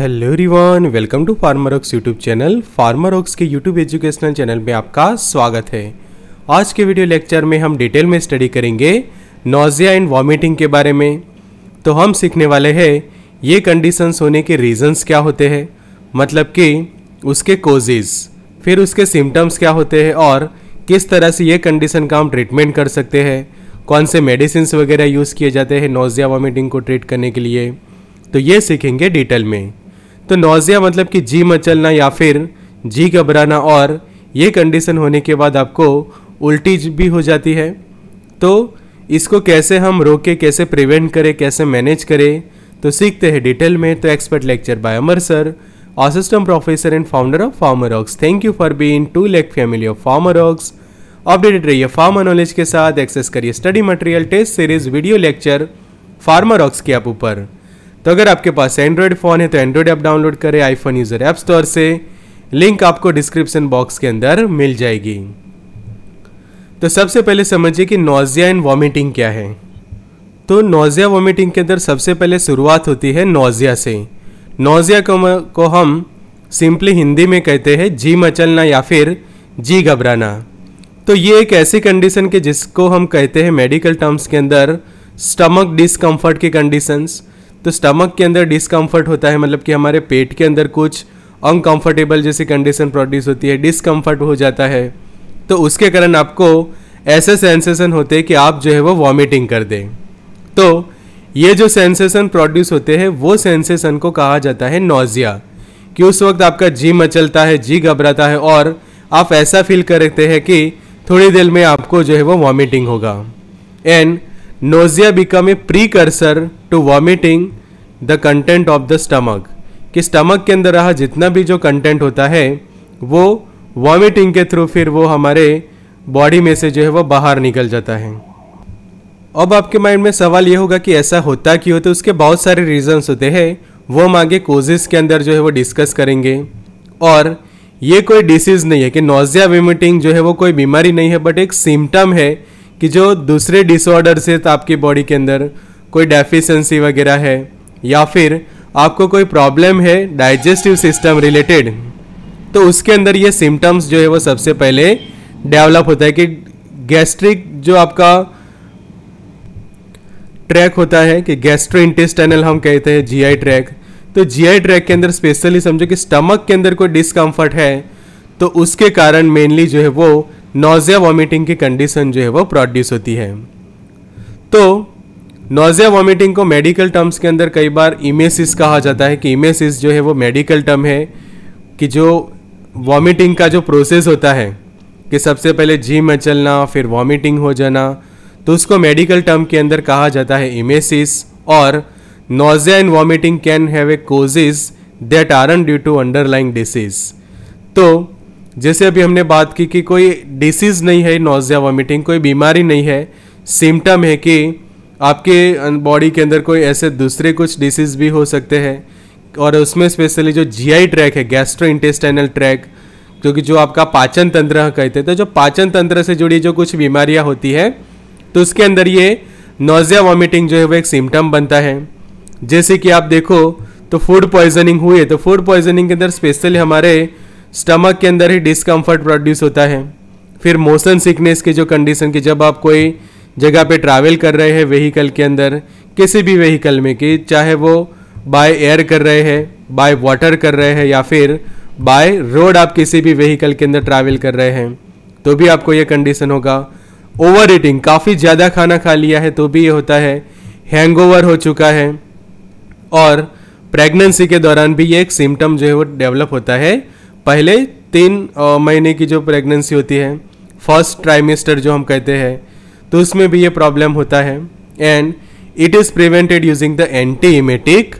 hello रिवान welcome to farmer ox YouTube channel farmer ox के YouTube educational channel में आपका स्वागत है आज के वीडियो लेक्चर में हम डिटेल में स्टडी करेंगे नोजिया एंड वॉमिटिंग के बारे में तो हम सीखने वाले हैं ये कंडीशंस होने के रीजंस क्या होते हैं मतलब कि उसके कोजेज फिर उसके सिम्टम्स क्या होते हैं और किस तरह से ये कंडीशन का हम ट्रीटमेंट कर सकते हैं कौन से मेडिसिन वगैरह यूज़ किए जाते हैं नोजिया वॉमिटिंग को ट्रीट करने के लिए तो ये सीखेंगे डिटेल में तो नोज़िया मतलब कि जी मचलना या फिर जी घबराना और ये कंडीशन होने के बाद आपको उल्टी भी हो जाती है तो इसको कैसे हम रोके कैसे प्रिवेंट करें कैसे मैनेज करें तो सीखते हैं डिटेल में तो expert lecture by Amar sir assistant professor and founder of farmer ox thank you for being to lake family of farmer ox updated रहिए फार्मर नॉलेज के साथ एक्सेस करिए study material test series video lecture farmer ox के app ऊपर तो अगर आपके पास एंड्रॉयड फ़ोन है तो एंड्रॉयड ऐप डाउनलोड करें आईफोन यूज़र ऐप स्टोर से लिंक आपको डिस्क्रिप्शन बॉक्स के अंदर मिल जाएगी तो सबसे पहले समझिए कि नोज़िया एंड वॉमिटिंग क्या है तो नोज़िया वॉमिटिंग के अंदर सबसे पहले शुरुआत होती है नोज़िया से नोज़िया को, को हम सिंपली हिंदी में कहते हैं जी मचलना या फिर जी घबराना तो ये एक ऐसी कंडीशन के जिसको हम कहते हैं मेडिकल टर्म्स के अंदर स्टमक डिसकम्फर्ट की कंडीशंस तो स्टमक के अंदर डिसकम्फर्ट होता है मतलब कि हमारे पेट के अंदर कुछ अनकंफर्टेबल जैसी कंडीशन प्रोड्यूस होती है डिसकम्फर्ट हो जाता है तो उसके कारण आपको ऐसे सेंसेशन होते हैं कि आप जो है वो वॉमिटिंग कर दें तो ये जो सेंसेशन प्रोड्यूस होते हैं वो सेंसेशन को कहा जाता है नोजिया कि उस वक्त आपका जी मचलता है जी घबराता है और आप ऐसा फील करते हैं कि थोड़ी देर में आपको जो है वो वॉमिटिंग होगा and nausea become a precursor to vomiting the content of the stomach कि स्टमक के अंदर रहा जितना भी जो कंटेंट होता है वो वॉमिटिंग के थ्रू फिर वो हमारे बॉडी में से जो है वो बाहर निकल जाता है अब आपके माइंड में सवाल ये होगा कि ऐसा होता क्यों होता तो है उसके बहुत सारे रीजंस होते हैं वो हम आगे कोजेस के अंदर जो है वो डिस्कस करेंगे और ये कोई डिसीज़ नहीं है कि नोजिया विमिटिंग जो है वो कोई बीमारी नहीं है बट एक सिम्टम है कि जो दूसरे डिसऑर्डर से तो आपकी बॉडी के अंदर कोई डेफिशिएंसी वगैरह है या फिर आपको कोई प्रॉब्लम है डाइजेस्टिव सिस्टम रिलेटेड तो उसके अंदर ये सिम्टम्स जो है वो सबसे पहले डेवलप होता है कि गैस्ट्रिक जो आपका ट्रैक होता है कि गैस्ट्रो इंटेस्टाइनल हम कहते हैं जीआई ट्रैक तो जीआई ट्रैक के अंदर स्पेशली समझो कि स्टमक के अंदर कोई डिस्कम्फर्ट है तो उसके कारण मेनली जो है वो नोज़िया वॉमिटिंग की कंडीशन जो है वो प्रोड्यूस होती है तो नोज़िया वॉमिटिंग को मेडिकल टर्म्स के अंदर कई बार इमेसिस कहा जाता है कि इमेसिस जो है वो मेडिकल टर्म है कि जो वॉमिटिंग का जो प्रोसेस होता है कि सबसे पहले जी मचलना फिर वॉमिटिंग हो जाना तो उसको मेडिकल टर्म के अंदर कहा जाता है इमेसिस और nausea and vomiting can have a causes that aren't due to underlying disease तो जैसे अभी हमने बात की कि कोई डिसीज़ नहीं है नोजिया वॉमिटिंग कोई बीमारी नहीं है सिम्टम है कि आपके बॉडी के अंदर कोई ऐसे दूसरे कुछ डिसीज़ भी हो सकते हैं और उसमें स्पेशली जो जीआई ट्रैक है गैस्ट्रो इंटेस्टाइनल ट्रैक क्योंकि जो आपका पाचन तंत्र कहते हैं तो जो पाचन तंत्र से जुड़ी जो कुछ बीमारियाँ होती है तो उसके अंदर ये नोजिया वॉमिटिंग जो है वो एक सिम्टम बनता है जैसे कि आप देखो तो फूड पॉइजनिंग हुई है तो फूड पॉइजनिंग के अंदर स्पेशली हमारे स्टमक के अंदर ही डिस्कम्फर्ट प्रोड्यूस होता है फिर मोशन सिकनेस की जो कंडीशन की जब आप कोई जगह पे ट्रैवल कर रहे हैं व्हीकल के अंदर किसी भी व्हीकल में कि चाहे वो बाय एयर कर रहे हैं बाय वाटर कर रहे हैं या फिर बाय रोड आप किसी भी व्हीकल के अंदर ट्रैवल कर रहे हैं तो भी आपको ये कंडीशन होगा ओवर ईटिंग काफ़ी ज़्यादा खाना खा लिया है तो भी ये होता है हैंग हो चुका है और प्रेगनेंसी के दौरान भी ये एक सिम्टम जो है वो डेवलप होता है पहले तीन महीने की जो प्रेगनेंसी होती है फर्स्ट ट्राइमेस्टर जो हम कहते हैं तो उसमें भी ये प्रॉब्लम होता है and it is prevented using the antiemetic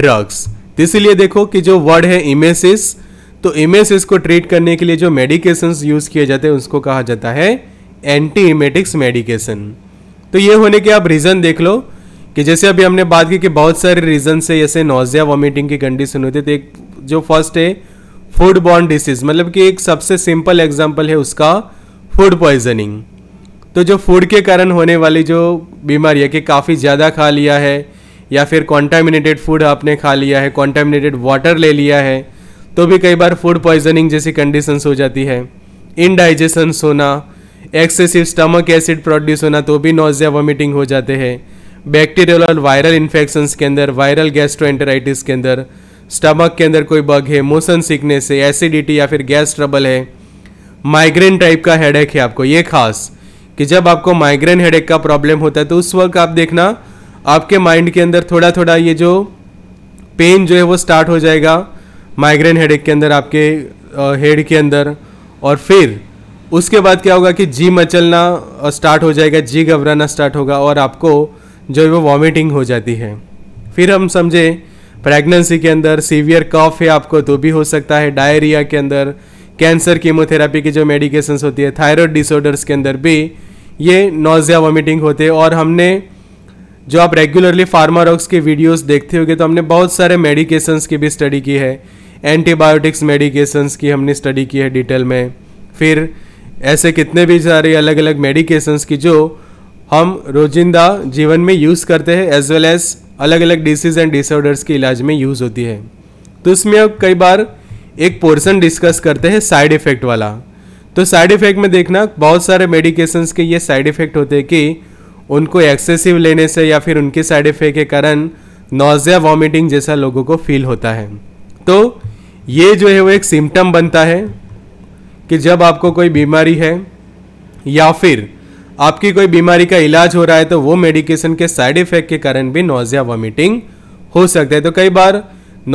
drugs तो इसीलिए देखो कि जो वर्ड है इमेसिस तो इमेसिस को ट्रीट करने के लिए जो मेडिकेशंस यूज़ किए जाते हैं उसको कहा जाता है एंटी इमेटिक्स मेडिकेशन तो ये होने के आप रीज़न देख लो कि जैसे अभी हमने बात की कि बहुत सारे रीज़न से जैसे नोजिया वॉमिटिंग की कंडीशन होती है तो एक जो फर्स्ट है फूड बॉर्न डिसीज मतलब कि एक सबसे सिंपल एग्जाम्पल है उसका फूड पॉइजनिंग तो जो फूड के कारण होने वाली जो बीमारी है कि काफ़ी ज़्यादा खा लिया है या फिर कॉन्टामिनेटेड फूड आपने खा लिया है कॉन्टामिनेटेड वाटर ले लिया है तो भी कई बार फूड पॉइजनिंग जैसी कंडीशंस हो जाती है इनडाइजेशन होना एक्सेसिव स्टमक एसिड प्रोड्यूस होना तो भी नोजिया वॉमिटिंग हो जाते हैं बैक्टीरियल और वायरल इन्फेक्शंस के अंदर वायरल गैस्ट्रोएंटेराइटिस के अंदर स्टमक के अंदर कोई बग है मोशन सिकनेस है एसिडिटी या फिर गैस ट्रबल है माइग्रेन टाइप का हेडेक है आपको ये खास कि जब आपको माइग्रेन हेडेक का प्रॉब्लम होता है तो उस वक्त आप देखना आपके माइंड के अंदर थोड़ा थोड़ा ये जो पेन जो है वो स्टार्ट हो जाएगा माइग्रेन हेडेक के अंदर आपके हेड के अंदर और फिर उसके बाद क्या होगा कि जी मचलना स्टार्ट हो जाएगा जी घबराना स्टार्ट होगा और आपको जो है वो वॉमिटिंग हो जाती है फिर हम समझें प्रेगनेंसी के अंदर सीवियर कफ है आपको तो भी हो सकता है डायरिया के अंदर कैंसर कीमोथेरापी की जो मेडिकेशन होती है थायराइड डिसऑर्डर्स के अंदर भी ये नोजिया वॉमिटिंग होते हैं और हमने जो आप रेगुलरली फार्मारॉक्स के वीडियोस देखते होंगे तो हमने बहुत सारे मेडिकेशंस की भी स्टडी की है एंटीबायोटिक्स मेडिकेशंस की हमने स्टडी की है डिटेल में फिर ऐसे कितने भी सारे अलग अलग मेडिकेशंस की जो हम रोजिंदा जीवन में यूज़ करते हैं एज वेल एज़ अलग अलग डिसीज एंड डिसऑर्डर्स के इलाज में यूज़ होती है तो उसमें अब कई बार एक पोर्सन डिस्कस करते हैं साइड इफ़ेक्ट वाला तो साइड इफ़ेक्ट में देखना बहुत सारे मेडिकेशंस के ये साइड इफ़ेक्ट होते हैं कि उनको एक्सेसिव लेने से या फिर उनके साइड इफ़ेक्ट के कारण नोज़िया वॉमिटिंग जैसा लोगों को फील होता है तो ये जो है वो एक सिम्टम बनता है कि जब आपको कोई बीमारी है या फिर आपकी कोई बीमारी का इलाज हो रहा है तो वो मेडिकेशन के साइड इफेक्ट के कारण भी नोजिया वॉमिटिंग हो सकता है तो कई बार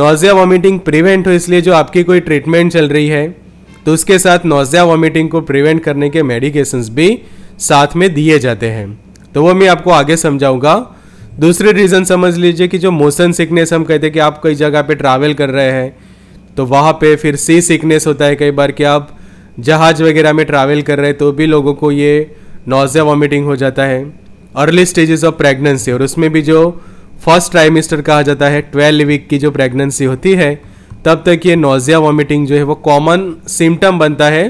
नोजिया वॉमिटिंग प्रिवेंट हो इसलिए जो आपकी कोई ट्रीटमेंट चल रही है तो उसके साथ नोजिया वॉमिटिंग को प्रिवेंट करने के मेडिकेशन भी साथ में दिए जाते हैं तो वो मैं आपको आगे समझाऊंगा दूसरे रीज़न समझ लीजिए कि जो मोशन सिकनेस हम कहते हैं कि आप कई जगह पे ट्रैवल कर रहे हैं तो वहाँ पे फिर सी सिकनेस होता है कई बार कि आप जहाज़ वगैरह में ट्रैवल कर रहे हैं तो भी लोगों को ये नोज़िया वॉमिटिंग हो जाता है अर्ली स्टेजेस ऑफ प्रेगनेंसी और उसमें भी जो फर्स्ट ट्राइमिस्टर कहा जाता है ट्वेल्व वीक की जो प्रेगनेंसी होती है तब तक ये नोज़िया वॉमिटिंग जो है वो कॉमन सिम्टम बनता है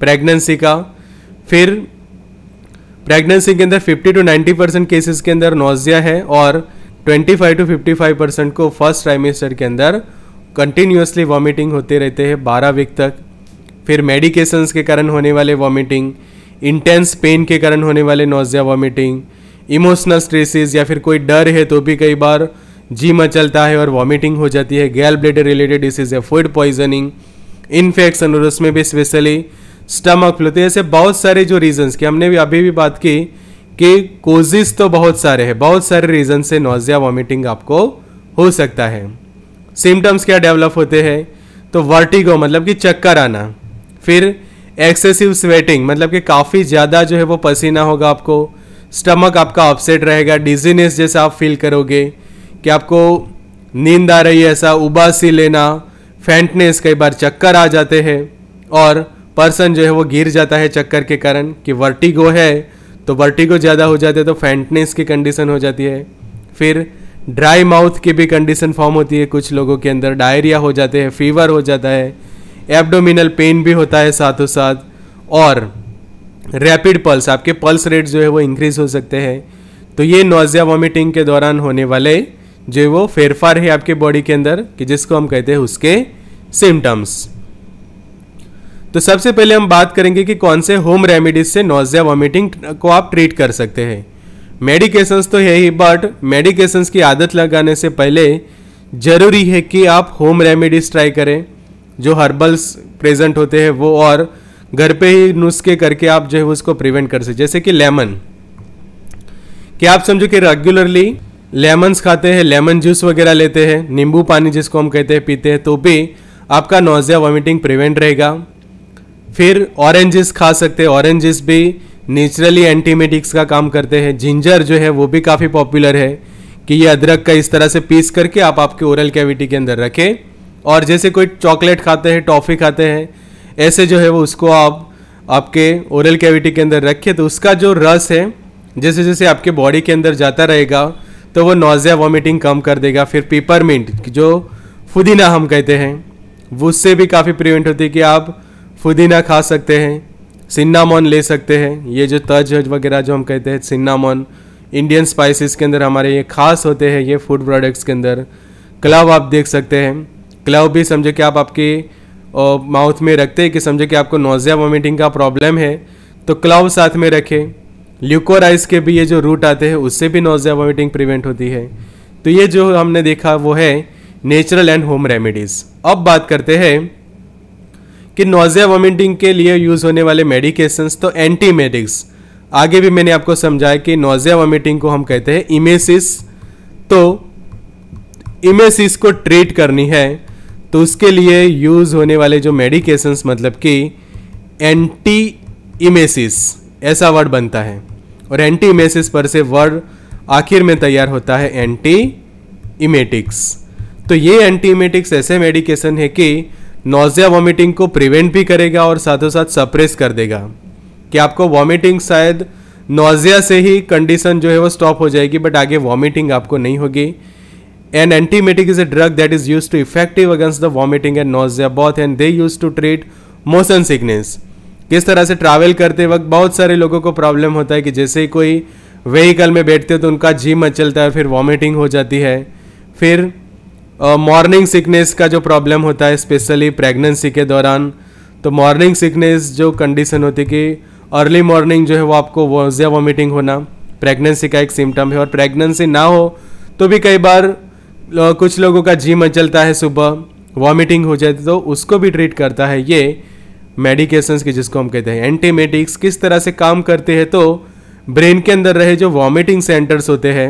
प्रेगनेंसी का फिर प्रेगनेंसी के अंदर 50 टू 90 परसेंट केसेस के अंदर नोज़िया है और 25 टू 55 परसेंट को फर्स्ट ट्राइमिस्टर के अंदर कंटिन्यूसली वॉमिटिंग होते रहते हैं 12 वीक तक फिर मेडिकेशंस के कारण होने वाले वॉमिटिंग इंटेंस पेन के कारण होने वाले नोजिया वॉमिटिंग इमोशनल स्ट्रेसेस या फिर कोई डर है तो भी कई बार जी मचलता है और वॉमिटिंग हो जाती है गैल ब्लेडर रिलेटेड डिसीज है फूड पॉइजनिंग इन्फेक्शन और उसमें भी स्पेशली स्टमक फ्लू तो ऐसे बहुत सारे जो रीजंस की हमने भी अभी भी बात की कि कोजिस तो बहुत सारे हैं बहुत सारे रीजन से नोजिया वॉमिटिंग आपको हो सकता है सिम्टम्स क्या डेवलप होते हैं तो वर्टिगो मतलब कि चक्कर आना फिर एक्सेसिव स्वेटिंग मतलब कि काफ़ी ज़्यादा जो है वो पसीना होगा आपको स्टमक आपका अपसेट रहेगा डिजीनेस जैसा आप फील करोगे कि आपको नींद आ रही है ऐसा उबासी लेना फैंटनेस कई बार चक्कर आ जाते हैं और पर्सन जो है वो गिर जाता है चक्कर के कारण कि वर्टिगो है तो वर्टिगो ज़्यादा हो जाते तो फैंटनेस की कंडीशन हो जाती है फिर ड्राई माउथ की भी कंडीशन फॉर्म होती है कुछ लोगों के अंदर डायरिया हो जाते हैं फीवर हो जाता है एब्डोमिनल पेन भी होता है साथों साथ और रैपिड पल्स आपके पल्स रेट जो है वो इंक्रीज हो सकते हैं तो ये नोजिया वॉमिटिंग के दौरान होने वाले जो वो फेरफार है आपके बॉडी के अंदर कि जिसको हम कहते हैं उसके सिम्टम्स तो सबसे पहले हम बात करेंगे कि कौन से होम रेमेडीज से नोजिया वॉमिटिंग को आप ट्रीट कर सकते हैं मेडिकेशंस तो है ही बट मेडिकेशंस की आदत लगाने से पहले ज़रूरी है कि आप होम रेमेडीज ट्राई करें जो हर्बल्स प्रेजेंट होते हैं वो और घर पे ही नुस्खे करके आप जो है उसको प्रिवेंट कर सकते जैसे कि लेमन कि आप समझो कि रेगुलरली लेमन्स खाते हैं लेमन जूस वगैरह लेते हैं नींबू पानी जिसको हम कहते हैं पीते हैं तो भी आपका नोजिया वॉमिटिंग प्रिवेंट रहेगा फिर ऑरेंजेस खा सकते हैं ऑरेंजेस भी नेचुरली एंटीमेटिक्स का काम करते हैं जिंजर जो है वो भी काफ़ी पॉपुलर है कि ये अदरक का इस तरह से पीस करके आप आपके ओरल कैविटी के अंदर रखें और जैसे कोई चॉकलेट खाते हैं टॉफ़ी खाते हैं ऐसे जो है वो उसको आप आपके ओरल कैविटी के अंदर रखें तो उसका जो रस है जैसे जैसे आपके बॉडी के अंदर जाता रहेगा तो वो नोज़िया वॉमिटिंग कम कर देगा फिर पेपरमिंट जो फुदीना हम कहते हैं वो उससे भी काफ़ी प्रिवेंट होती है कि आप फुदीना खा सकते हैं सिन्नामोन ले सकते हैं ये जो तज वगैरह जो हम कहते हैं सिन्नामोन इंडियन स्पाइसेस के अंदर हमारे ये खास होते हैं ये फूड प्रोडक्ट्स के अंदर क्लब आप देख सकते हैं क्लव भी समझे कि आप आपके माउथ में रखते हैं कि समझे कि आपको नोजिया वॉमिटिंग का प्रॉब्लम है तो क्लव साथ में रखें ल्यूकोराइस के भी ये जो रूट आते हैं उससे भी नोजिया वॉमिटिंग प्रिवेंट होती है तो ये जो हमने देखा वो है नेचुरल एंड होम रेमेडीज़ अब बात करते हैं कि नोजिया वॉमिटिंग के लिए यूज़ होने वाले मेडिकेशंस तो एंटीमेडिक्स आगे भी मैंने आपको समझाया कि नोजिया वॉमिटिंग को हम कहते हैं इमेसिस तो इमेसिस को ट्रीट करनी है तो उसके लिए यूज़ होने वाले जो मेडिकेशंस मतलब कि एंटी इमेसिस ऐसा वर्ड बनता है और एंटी इमेसिस पर से वर्ड आखिर में तैयार होता है एंटी इमेटिक्स तो ये एंटी इमेटिक्स ऐसे मेडिकेशन है कि नोज़िया वॉमिटिंग को प्रिवेंट भी करेगा और साथों साथ सप्रेस कर देगा कि आपको वॉमिटिंग शायद नोज़िया से ही कंडीशन जो है वो स्टॉप हो जाएगी बट आगे वॉमिटिंग आपको नहीं होगी an antiemetic is a drug that is use to effective against the vomiting and nausea both and they use to treat motion sickness किस तरह से ट्रैवल करते वक्त बहुत सारे लोगों को प्रॉब्लम होता है कि जैसे ही कोई व्हीकल में बैठते हो तो उनका जी मचलता है फिर वॉमिटिंग हो जाती है फिर मॉर्निंग uh, सिकनेस का जो प्रॉब्लम होता है स्पेशली प्रेगनेंसी के दौरान तो मॉर्निंग सिकनेस जो कंडीशन होती है कि अर्ली मॉर्निंग जो है वो आपको वोजिया वॉमिटिंग होना प्रेगनेंसी का एक सिम्टम है और प्रेगनेंसी ना हो तो भी कई बार लो, कुछ लोगों का जी मचलता है सुबह वॉमिटिंग हो जाती तो उसको भी ट्रीट करता है ये मेडिकेशंस की जिसको हम कहते हैं एंटीमेटिक्स किस तरह से काम करते हैं तो ब्रेन के अंदर रहे जो वॉमिटिंग सेंटर्स होते हैं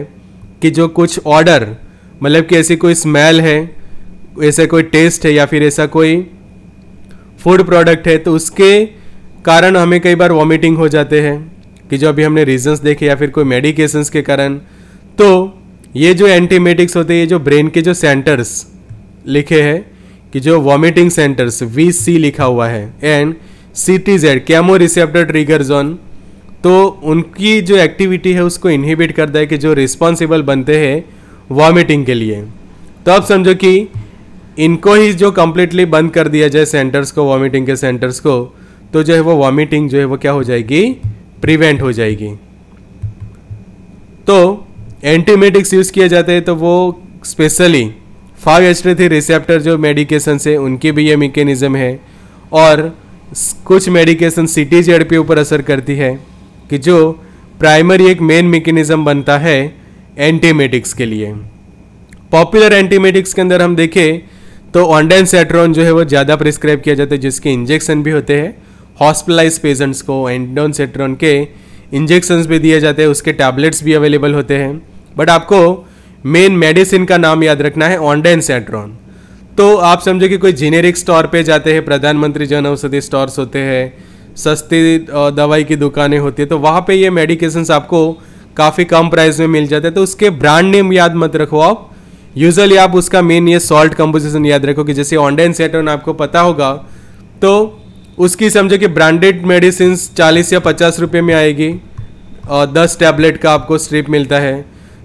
कि जो कुछ ऑर्डर मतलब कि ऐसी कोई स्मेल है ऐसा कोई टेस्ट है या फिर ऐसा कोई फूड प्रोडक्ट है तो उसके कारण हमें कई बार वॉमिटिंग हो जाते हैं कि जो अभी हमने रीजंस देखे या फिर कोई मेडिकेशंस के कारण तो ये जो एंटीमेटिक्स होते हैं ये जो ब्रेन के जो सेंटर्स लिखे हैं कि जो वॉमिटिंग सेंटर्स वी सी लिखा हुआ है and C T Z chemo receptor trigger zone तो उनकी जो एक्टिविटी है उसको इनहिबिट करता है कि जो रिस्पॉन्सिबल बनते हैं वॉमिटिंग के लिए तो अब समझो कि इनको ही जो कम्प्लीटली बंद कर दिया जाए सेंटर्स को वॉमिटिंग के सेंटर्स को तो जो है वो वॉमिटिंग जो है वो क्या हो जाएगी प्रिवेंट हो जाएगी तो एंटीमेटिक्स यूज़ किए जाते हैं तो वो specially five H three receptor जो मेडिकेशन से उनकी भी ये मेकेनिज़म है और कुछ मेडिकेशन सी टी जेड पी ऊपर असर करती है कि जो प्राइमरी एक मेन मेकेनिज़्म बनता है एंटीमेटिक्स के लिए पॉपुलर एंटीमेटिक्स के अंदर हम देखें तो ऑनडेन सेट्रॉन जो है वो ज़्यादा प्रिस्क्राइब किया जाता है जिसके इंजेक्शन भी होते हैं हॉस्पिटलाइज पेशेंट्स को एंडोन सेट्रॉन के इंजेक्शंस भी दिए जाते हैं उसके टैबलेट्स भी अवेलेबल होते हैं बट आपको मेन मेडिसिन का नाम याद रखना है ऑनडेन सेट्रॉन तो आप समझो कि कोई जेनेरिक स्टोर पे जाते हैं प्रधानमंत्री जन औषधि स्टोर्स होते हैं सस्ती दवाई की दुकानें होती है तो वहाँ पे ये मेडिकेशंस आपको काफ़ी कम प्राइस में मिल जाते हैं तो उसके ब्रांड नेम याद मत रखो आप यूजली आप उसका मेन ये सॉल्ट कंपोजिशन याद रखो कि जैसे ऑनडेन सेंट्रॉन आपको पता होगा तो उसकी समझो कि ब्रांडेड मेडिसिन चालीस या पचास रुपये में आएगी और दस टैबलेट का आपको स्ट्रिप मिलता है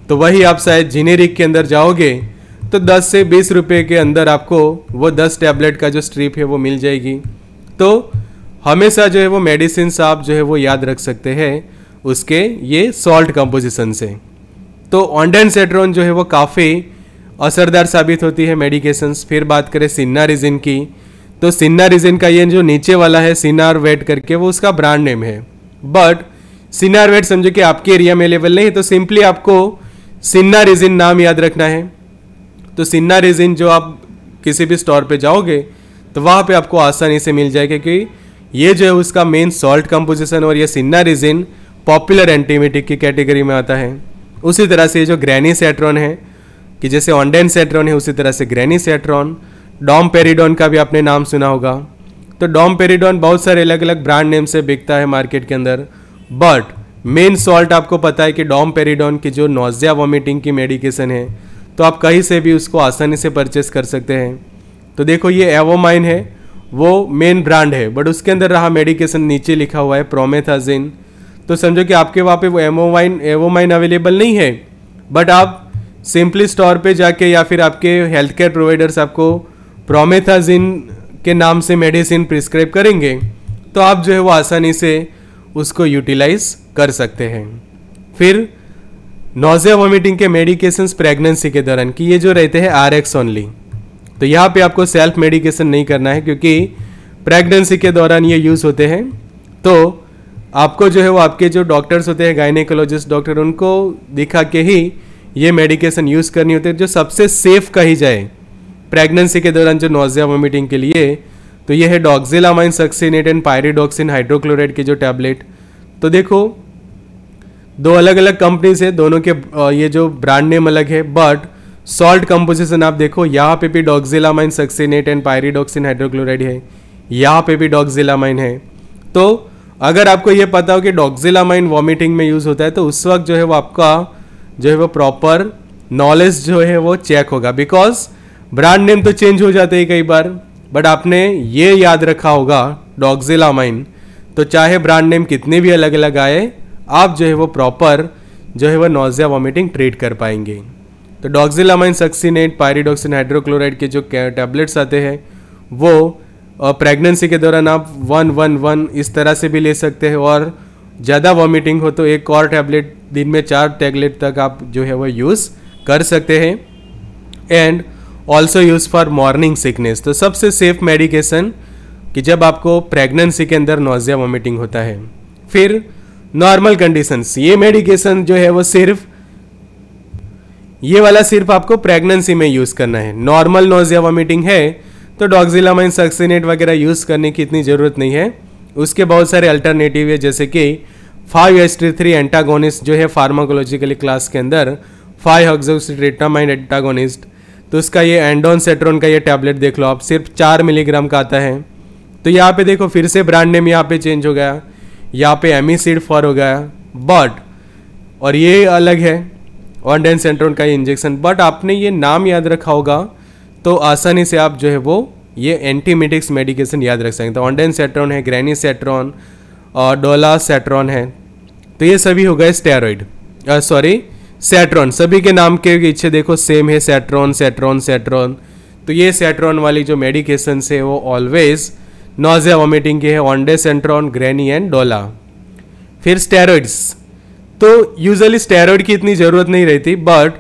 तो वही आप शायद जीनेरिक के अंदर जाओगे तो 10 से 20 रुपए के अंदर आपको वो 10 टैबलेट का जो स्ट्रिप है वो मिल जाएगी तो हमेशा जो है वो मेडिसिन आप जो है वो याद रख सकते हैं उसके ये सॉल्ट कंपोजिशन से तो सेट्रोन जो है वो काफ़ी असरदार साबित होती है मेडिकेशंस फिर बात करें सिन्ना रिजिन की तो सिन्ना रिजिन का ये जो नीचे वाला है सिनार वेट करके वो उसका ब्रांड नेम है बट सिनार वेट समझो कि आपके एरिया में अवेलेबल नहीं है तो सिंपली आपको सिन्ना रेजिन नाम याद रखना है तो सिन्ना रेजिन जो आप किसी भी स्टोर पे जाओगे तो वहाँ पे आपको आसानी से मिल जाएगा क्योंकि ये जो है उसका मेन सॉल्ट कंपोजिशन और ये सिन्ना रेजिन पॉपुलर एंटीमेटिक की कैटेगरी में आता है उसी तरह से ये जो ग्रैनी सेट्रॉन है कि जैसे ऑनडेन सेट्रॉन है उसी तरह से ग्रैनी सेट्रॉन डॉम पेरीडॉन का भी आपने नाम सुना होगा तो डॉम पेरीडॉन बहुत सारे अलग अलग ब्रांड नेम से बिकता है मार्केट के अंदर बट मेन सॉल्ट आपको पता है कि डॉम पेरीडॉन की जो नोजिया वॉमिटिंग की मेडिकेशन है तो आप कहीं से भी उसको आसानी से परचेस कर सकते हैं तो देखो ये एवोमाइन है वो मेन ब्रांड है बट उसके अंदर रहा मेडिकेशन नीचे लिखा हुआ है प्रोमेथाजिन तो समझो कि आपके वहाँ पे वो एमोवाइन एवोमाइन अवेलेबल नहीं है बट आप सिंपली स्टोर पे जाके या फिर आपके हेल्थ केयर प्रोवाइडर्स आपको प्रोमेथाजिन के नाम से मेडिसिन प्रिस्क्राइब करेंगे तो आप जो है वो आसानी से उसको यूटिलाइज कर सकते हैं फिर नोजिया वॉमिटिंग के मेडिकेशन प्रेगनेंसी के दौरान कि ये जो रहते हैं आर एक्स ओनली तो यहाँ पे आपको सेल्फ मेडिकेशन नहीं करना है क्योंकि प्रेगनेंसी के दौरान ये यूज़ होते हैं तो आपको जो है वो आपके जो डॉक्टर्स होते हैं गायनेकोलॉजिस्ट डॉक्टर उनको दिखा के ही ये मेडिकेशन यूज़ करनी होती है जो सबसे सेफ कही जाए प्रेगनेंसी के दौरान जो नोजिया वॉमिटिंग के लिए तो ये है doxylamine succinate and pyridoxine hydrochloride की जो टैबलेट तो देखो दो अलग अलग कंपनीज है दोनों के ये जो ब्रांड नेम अलग है बट सॉल्ट कंपोजिशन आप देखो यहाँ पे भी doxylamine succinate and pyridoxine hydrochloride है यहाँ पे भी डॉक्जिलामाइन है तो अगर आपको ये पता हो कि डॉक्जिलामाइन वॉमिटिंग में यूज़ होता है तो उस वक्त जो है वो आपका जो है वो प्रॉपर नॉलेज जो है वो चेक होगा बिकॉज ब्रांड नेम तो चेंज हो जाते हैं कई बार बट आपने ये याद रखा होगा माइन तो चाहे ब्रांड नेम कितने भी अलग अलग आए आप जो है वो प्रॉपर जो है वो नोजिया वॉमिटिंग ट्रीट कर पाएंगे तो माइन सक्सीनेट पायरीडोक्सिन हाइड्रोक्लोराइड के जो टैबलेट्स आते हैं वो प्रेगनेंसी के दौरान आप वन वन वन इस तरह से भी ले सकते हैं और ज़्यादा वॉमिटिंग हो तो एक और टैबलेट दिन में चार टैबलेट तक आप जो है वो यूज़ कर सकते हैं and also use for morning sickness तो सबसे सेफ मेडिकेशन कि जब आपको प्रेगनेंसी के अंदर नोजिया वॉमिटिंग होता है फिर नॉर्मल कंडीशंस ये मेडिकेशन जो है वो सिर्फ ये वाला सिर्फ आपको प्रेगनेंसी में यूज़ करना है नॉर्मल नोजिया वॉमिटिंग है तो डॉक्जिलामाइन सक्सिनेट वगैरह यूज़ करने की इतनी ज़रूरत नहीं है उसके बहुत सारे अल्टरनेटिव है जैसे कि five S T three antagonist जो है फार्माकोलॉजिकली क्लास के अंदर फाइव हॉक्सोक्सीट्रेटामाइन एंटागोनिस्ट तो इसका ये एंडोन सेट्रोन का ये टैबलेट देख लो आप सिर्फ चार मिलीग्राम का आता है तो यहाँ पे देखो फिर से ब्रांड नेम यहाँ पे चेंज हो गया यहाँ पे एमिसिड फॉर हो गया बट और ये अलग है ऑनडेन सेंट्रोन का ये इंजेक्शन बट आपने ये नाम याद रखा होगा तो आसानी से आप जो है वो ये एंटीमेटिक्स मेडिकेशन याद रख सकते हैं ऑनडेन तो सेट्रॉन है ग्रैनी सेट्रॉन और डोला सेट्रॉन है तो ये सभी हो गए स्टेरॉइड सॉरी सेट्रॉन सभी के नाम के पीछे देखो सेम है सेट्रॉन सेट्रॉन सेट्रॉन तो ये सेट्रॉन वाली जो मेडिकेशन है वो ऑलवेज नोजिया वॉमिटिंग के है ऑनडे सेंट्रॉन ग्रेनी एंड डोला फिर स्टेरॉइड्स तो यूजली स्टेरॉइड की इतनी ज़रूरत नहीं रहती बट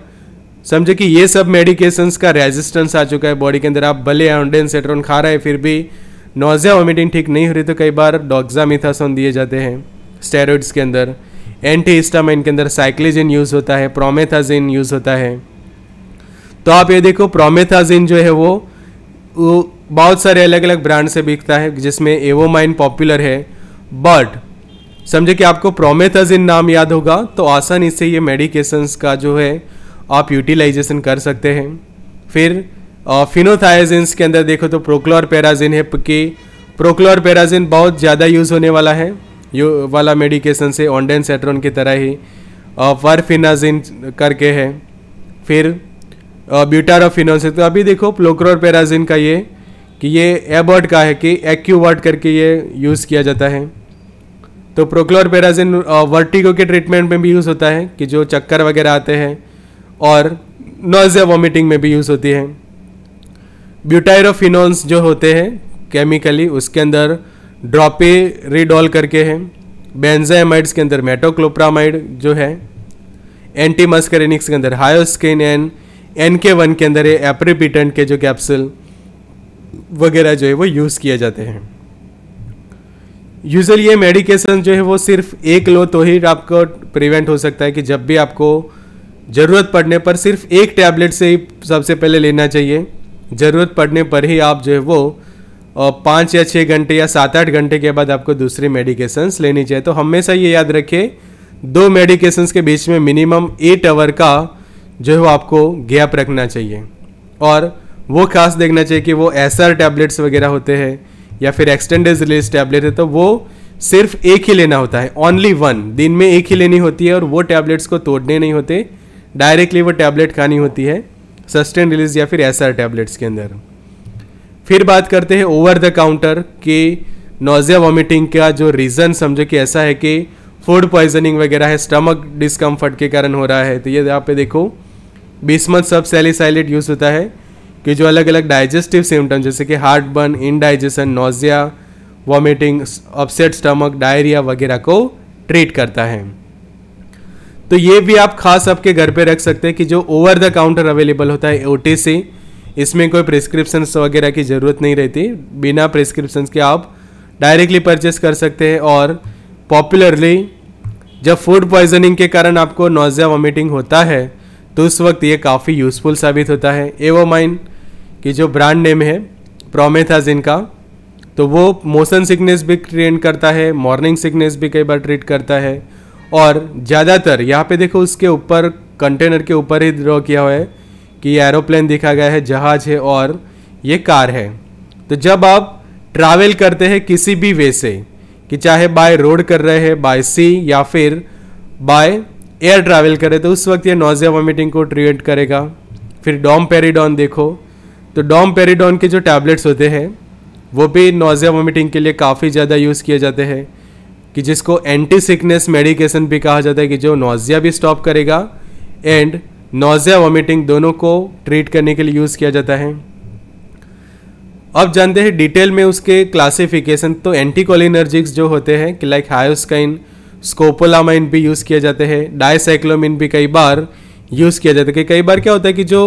समझो कि ये सब मेडिकेशंस का रेजिस्टेंस आ चुका है बॉडी के अंदर आप भले ऑनडेन सेट्रॉन खा रहे हैं फिर भी नोजिया वॉमिटिंग ठीक नहीं हो रही तो कई बार डॉक्जामिथासोन दिए जाते हैं स्टेरॉइड्स के अंदर एंटी हिस्टामाइन के अंदर साइक्लिजिन यूज़ होता है प्रोमेथाजिन यूज़ होता है तो आप ये देखो प्रोमेथाजिन जो है वो, वो बहुत सारे अलग अलग ब्रांड से बिकता है जिसमें एवोमाइन पॉपुलर है बट समझे कि आपको प्रोमेथाजिन नाम याद होगा तो आसानी से ये मेडिकेशंस का जो है आप यूटिलाइजेशन कर सकते हैं फिर फिनोथायाजिन्स के अंदर देखो तो प्रोक्लोर पैराजिन है कि प्रोक्लोर पेराजिन बहुत ज़्यादा यूज़ होने वाला है यू वाला मेडिकेशन से ऑनडेन सेट्रोन की तरह ही वर्फिनाजिन करके है फिर ब्यूटारोफिनोन से तो अभी देखो प्लोक्रोपेराजिन का ये कि ये एबर्ड का है कि एक्यूवर्ड करके ये यूज़ किया जाता है तो प्रोक्लोरपेराजिन वर्टिगो के ट्रीटमेंट में भी यूज़ होता है कि जो चक्कर वगैरह आते हैं और नोजिया वॉमिटिंग में भी यूज़ होती है ब्यूटायरोफिनोन्स जो होते हैं केमिकली उसके अंदर ड्रॉपे रिडॉल करके है बेंजामाइड्स के अंदर मेटोक्लोप्रामाइड जो है एंटी मस्करेनिक्स के अंदर hyoscine and N K one के अंदर एप्रिपिटेंट एप्रीपिटेंट के जो कैप्सूल वगैरह जो है वो यूज़ किए जाते हैं यूजली ये मेडिकेशन जो है वो सिर्फ एक लो तो ही आपको प्रिवेंट हो सकता है कि जब भी आपको ज़रूरत पड़ने पर सिर्फ एक टैबलेट से ही सबसे पहले लेना चाहिए ज़रूरत पड़ने पर ही आप जो है वो और पाँच या छः घंटे या सात आठ घंटे के बाद आपको दूसरी मेडिकेशंस लेनी चाहिए तो हमेशा ये याद रखिए दो मेडिकेशंस के बीच में मिनिमम एट आवर का जो है वो आपको गैप रखना चाहिए और वो खास देखना चाहिए कि वो एस टैबलेट्स वगैरह होते हैं या फिर एक्सटेंडेड रिलीज टैबलेट है तो वो सिर्फ एक ही लेना होता है ओनली वन दिन में एक ही लेनी होती है और वो टैबलेट्स को तोड़ने नहीं होते डायरेक्टली वो टैबलेट खानी होती है सस्टेन रिलीज या फिर एस टैबलेट्स के अंदर फिर बात करते हैं ओवर द काउंटर के नोज़िया वॉमिटिंग का जो रीज़न समझो कि ऐसा है कि फूड पॉइजनिंग वगैरह है स्टमक डिस्कम्फर्ट के कारण हो रहा है तो ये यहाँ पे देखो बीसमत सब सेलिसाइलेट यूज़ होता है कि जो अलग अलग डाइजेस्टिव सिम्टम जैसे कि heartburn indigestion nausea vomiting upset stomach diarrhoea वगैरह को ट्रीट करता है तो ये भी आप खास आपके घर पे रख सकते हैं कि जो ओवर द काउंटर अवेलेबल होता है ओ इसमें कोई प्रिस्क्रिप्शन वगैरह की ज़रूरत नहीं रहती बिना प्रिस्क्रिप्शन के आप डायरेक्टली परचेस कर सकते हैं और पॉपुलरली जब फूड पॉइजनिंग के कारण आपको नोज़िया वॉमिटिंग होता है तो उस वक्त ये काफ़ी यूज़फुल साबित होता है एवो माइन की जो ब्रांड नेम है प्रोमेथाजिन का तो वो मोशन सिकनेस भी ट्रेन करता है मॉर्निंग सिकनेस भी कई बार ट्रीट करता है और ज़्यादातर यहाँ पे देखो उसके ऊपर कंटेनर के ऊपर ही ड्रॉ किया हुआ है कि एरोप्लेन देखा गया है जहाज है और ये कार है तो जब आप ट्रैवल करते हैं किसी भी वे से कि चाहे बाय रोड कर रहे हैं बाय सी या फिर बाय एयर ट्रैवल करें तो उस वक्त ये नोजिया वॉमिटिंग को ट्रीट करेगा फिर डॉम पेरीडॉन देखो तो डॉम पेरीडॉन के जो टैबलेट्स होते हैं वो भी नोजिया वॉमिटिंग के लिए काफ़ी ज़्यादा यूज़ किए जाते हैं कि जिसको एंटी सिकनेस मेडिकेशन भी कहा जाता है कि जो नोजिया भी स्टॉप करेगा एंड नोज़िया वॉमिटिंग दोनों को ट्रीट करने के लिए यूज़ किया जाता है अब जानते हैं डिटेल में उसके क्लासिफिकेशन तो एंटीकोलिनर्जिक्स जो होते हैं कि लाइक हायोस्काइन स्कोपोलामाइन भी यूज़ किया जाते हैं डायसाइक्लोमिन भी कई बार यूज़ किया जाता है कि कई बार क्या होता है कि जो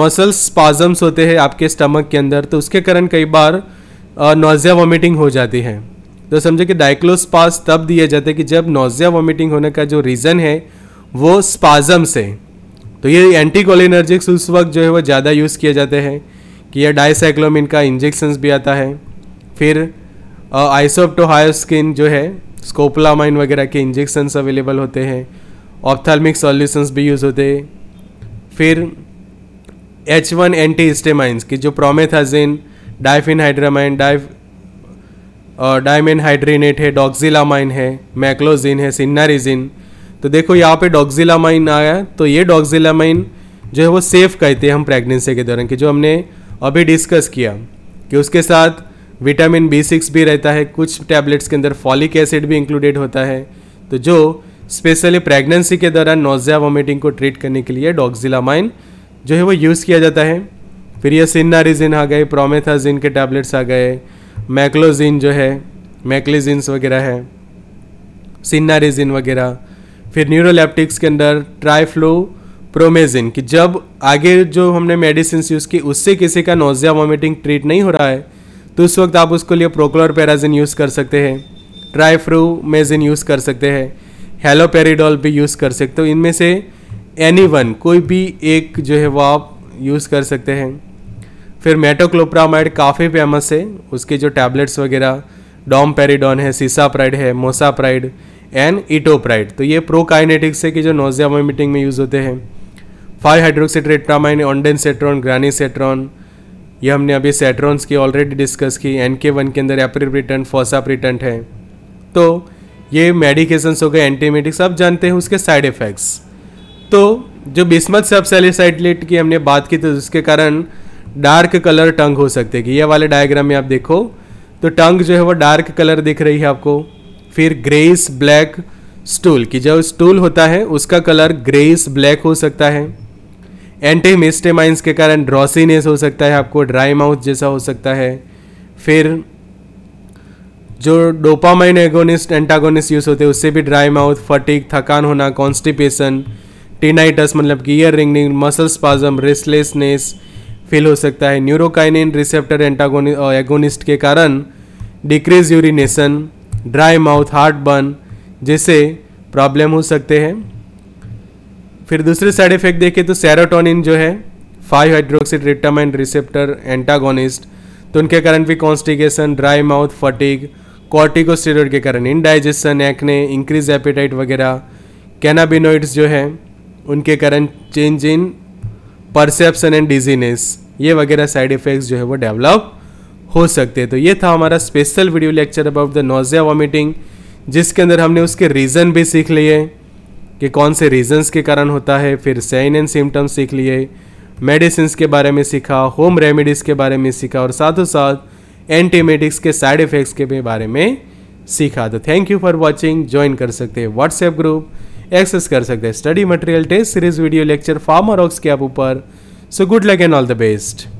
मसल स्पाजम्स होते हैं आपके स्टमक के अंदर तो उसके कारण कई बार नोज़िया वॉमिटिंग हो जाती है तो समझे कि डाइक्लोसपास तब दिए जाते हैं कि जब नोज़िया वॉमिटिंग होने का जो रीज़न है वो स्पाजम से तो ये एंटी उस वक्त जो है वो ज़्यादा यूज़ किए जाते हैं कि यह डाइसाइक्लोमिन का इंजेक्शंस भी आता है फिर आइसोप्टोहायोस्किन जो है स्कोपलामाइन वगैरह के इंजेक्शंस अवेलेबल होते हैं ऑप्थाल्मिक सॉल्यूशंस भी यूज़ होते हैं फिर एच वन एंटी स्टेमाइंस की जो प्रोमेथाजिन डाइफिन हाइड्रामाइन डाइफ डायमिन हाइड्रीनेट है डॉक्जिलामाइन है मैक्लोजिन है सिन्नारिजिन तो देखो यहाँ पे डॉक्जिलामाइन आया है तो ये डॉक्जिलामाइन जो है वो सेफ कहते हैं हम प्रेगनेंसी के दौरान कि जो हमने अभी डिस्कस किया कि उसके साथ विटामिन बी सिक्स भी रहता है कुछ टैबलेट्स के अंदर फॉलिक एसिड भी इंक्लूडेड होता है तो जो स्पेशली प्रेगनेंसी के दौरान नोजिया वॉमिटिंग को ट्रीट करने के लिए डॉक्जिलामाइन जो है वो यूज़ किया जाता है फिर ये सिन्नारिजिन आ गए प्रोमेथाजिन के टैबलेट्स आ गए मैक्लोजिन जो है मैक्लिजिन्स वगैरह है सिन्नारिजिन वगैरह फिर न्यूरोलैप्टिक्स के अंदर ट्राईफ्लो प्रोमेजिन कि जब आगे जो हमने मेडिसिन यूज़ की उससे किसी का नोजिया वॉमिटिंग ट्रीट नहीं हो रहा है तो उस वक्त आप उसके लिए प्रोक्लोर पैराजिन यूज़ कर सकते हैं ट्राईफ्रोमेजिन यूज़ कर सकते हैं हेलोपेरिडोल भी यूज़ कर सकते हो इनमें से एनी वन कोई भी एक जो है वो आप यूज़ कर सकते हैं फिर मेटोक्लोप्रामाइड काफ़ी फेमस है उसके जो टैबलेट्स वगैरह डॉम पेरीडॉन है सीसाप्राइड है मोसाप्राइड एंड इटोप्राइड तो ये प्रोकाइनेटिक्स है कि जो नोजिया वॉमिटिंग में यूज़ होते हैं फाइव हाइड्रोक्सीट्रेट्रामाइन ऑनडेन सेट्रॉन ग्रानी सेट्रॉन ये हमने अभी सेट्रॉन्स की ऑलरेडी डिस्कस की एन के वन के अंदर फोसा फोसाप्रिटेंट है तो ये मेडिकेशंस हो गए एंटीमेटिक्स आप जानते हैं उसके साइड इफ़ेक्ट्स तो जो बिस्मत सबसेलिसाइटलेट की हमने बात की तो उसके कारण डार्क कलर टंग हो सकते हैं कि ये वाले डायग्राम में आप देखो तो टंग जो है वो डार्क कलर दिख रही है आपको फिर ग्रेस ब्लैक स्टूल की जो स्टूल होता है उसका कलर ग्रेस ब्लैक हो सकता है एंटी मिस्टेमाइंस के कारण ड्रॉसीनेस हो सकता है आपको ड्राई माउथ जैसा हो सकता है फिर जो डोपामाइन एगोनिस्ट एंटागोनिस्ट यूज़ होते हैं उससे भी ड्राई माउथ फटिक थकान होना कॉन्स्टिपेशन टीनाइटस मतलब कि ear ringing muscle spasm restlessness feel हो सकता है न्यूरोकाइनिन रिसेप्टर एंटागोनि एगोनिस्ट के कारण decrease urination dry mouth heartburn जैसे प्रॉब्लम हो सकते हैं फिर दूसरे साइड इफेक्ट देखें तो सेरोटोनिन जो है five hydroxytryptamine receptor antagonist तो उनके कारण भी constipation dry mouth fatigue corticosteroid के कारण इनडाइजेशन एक्ने इंक्रीज एपेटाइट वगैरह कैनाबिनोइड्स जो है उनके कारण change in perception and dizziness ये वगैरह साइड इफ़ेक्ट्स जो है वो डेवलप हो सकते हैं तो ये था हमारा special video lecture about the nausea vomiting जिसके अंदर हमने उसके रीज़न भी सीख लिए कि कौन से रीजंस के कारण होता है फिर साइन एंड सिम्टम्स सीख लिए मेडिसिन के बारे में सीखा होम रेमेडीज़ के बारे में सीखा और साथ साथ एंटीमेटिक्स के साइड इफ़ेक्ट्स के भी बारे में सीखा तो thank you for watching join कर सकते हैं व्हाट्सएप ग्रुप एक्सेस कर सकते हैं study material test series video lecture farmer ox के ऐप ऊपर so good luck and all the best